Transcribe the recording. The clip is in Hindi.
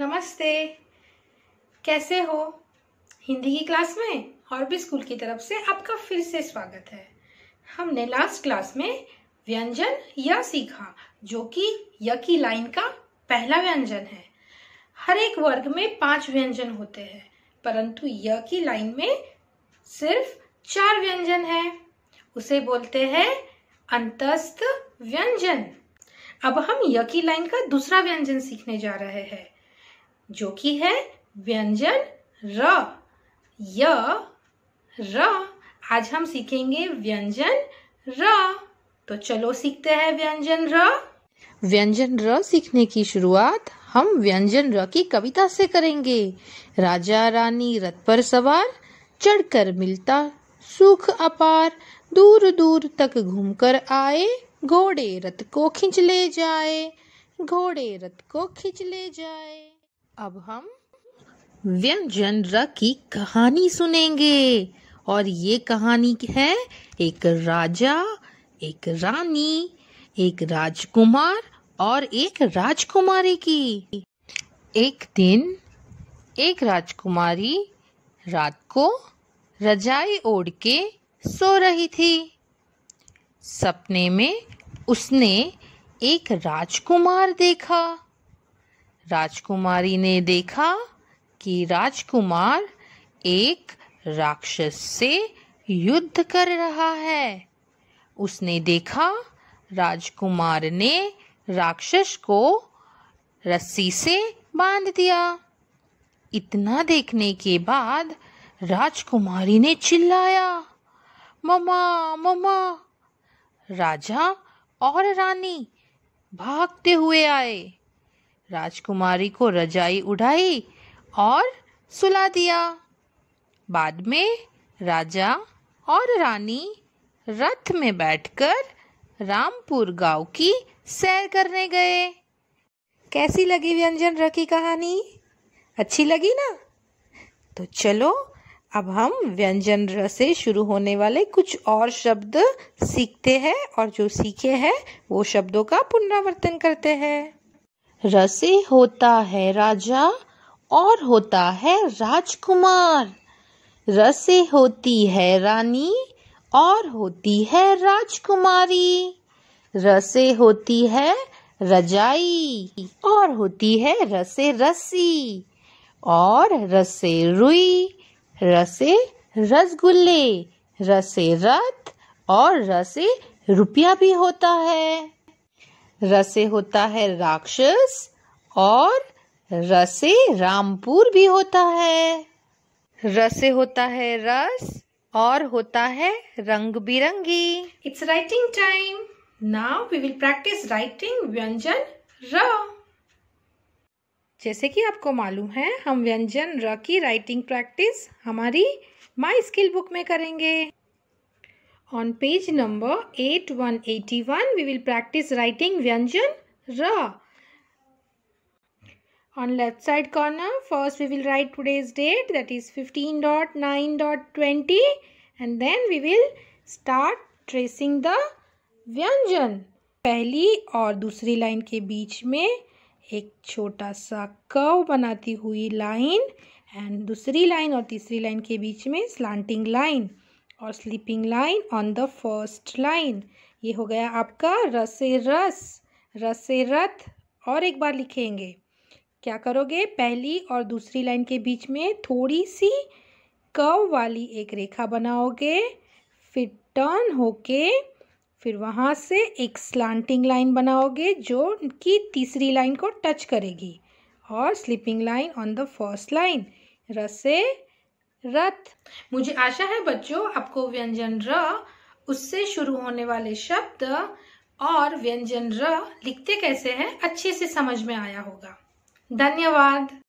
नमस्ते कैसे हो हिंदी की क्लास में और भी स्कूल की तरफ से आपका फिर से स्वागत है हमने लास्ट क्लास में व्यंजन या सीखा जो कि य की लाइन का पहला व्यंजन है हर एक वर्ग में पांच व्यंजन होते हैं परंतु य की लाइन में सिर्फ चार व्यंजन है उसे बोलते हैं अंतस्थ व्यंजन अब हम य की लाइन का दूसरा व्यंजन सीखने जा रहे हैं जो कि है व्यंजन र य र आज हम सीखेंगे व्यंजन र तो चलो सीखते हैं व्यंजन र व्यंजन र सीखने की शुरुआत हम व्यंजन र की कविता से करेंगे राजा रानी रथ पर सवार चढ़कर मिलता सुख अपार दूर दूर तक घूमकर आए घोड़े रथ को खींच ले जाए घोड़े रथ को खींच ले जाए अब हम व्यंजन र की कहानी सुनेंगे और ये कहानी है एक राजा एक रानी एक राजकुमार और एक राजकुमारी की एक दिन एक राजकुमारी रात को रजाई ओढ़ के सो रही थी सपने में उसने एक राजकुमार देखा राजकुमारी ने देखा कि राजकुमार एक राक्षस से युद्ध कर रहा है उसने देखा राजकुमार ने राक्षस को रस्सी से बांध दिया इतना देखने के बाद राजकुमारी ने चिल्लाया ममा ममा राजा और रानी भागते हुए आए राजकुमारी को रजाई उड़ाई और सुला दिया बाद में राजा और रानी रथ में बैठकर रामपुर गांव की सैर करने गए कैसी लगी व्यंजन रखी कहानी अच्छी लगी ना तो चलो अब हम व्यंजन र से शुरू होने वाले कुछ और शब्द सीखते हैं और जो सीखे हैं वो शब्दों का पुनरावर्तन करते हैं रसे होता है राजा और होता है राजकुमार रसे होती है रानी और होती है राजकुमारी रसे होती है रजाई और होती है रसे रसी और रसे रुई रसे रसगुल्ले रसे रथ और रसे रुपया भी होता है रसे से होता है राक्षस और रसे रामपुर भी होता है रसे होता है रस और होता है रंग बिरंगी it's writing time now we will practice writing व्यंजन र जैसे कि आपको मालूम है हम व्यंजन र की राइटिंग प्रैक्टिस हमारी माई स्किल बुक में करेंगे On page number 8181, we will practice writing Vyanjan Ra. On left side corner, first we will write today's date that is 15.9.20 and then we will start tracing the vyanjan pehli aur dusri line ke beech mein एक छोटा सा कव बनाती हुई लाइन एंड दूसरी लाइन और तीसरी लाइन के बीच में स्लांटिंग लाइन और sleeping line on the first line ये हो गया आपका रसे रस रसे रथ और एक बार लिखेंगे क्या करोगे पहली और दूसरी लाइन के बीच में थोड़ी सी कव वाली एक रेखा बनाओगे फिर टर्न होके फिर वहाँ से एक स्लांटिंग लाइन बनाओगे जो कि तीसरी लाइन को टच करेगी और sleeping line on the first line रसे रथ मुझे आशा है बच्चों आपको व्यंजन र उससे शुरू होने वाले शब्द और व्यंजन र लिखते कैसे हैं अच्छे से समझ में आया होगा धन्यवाद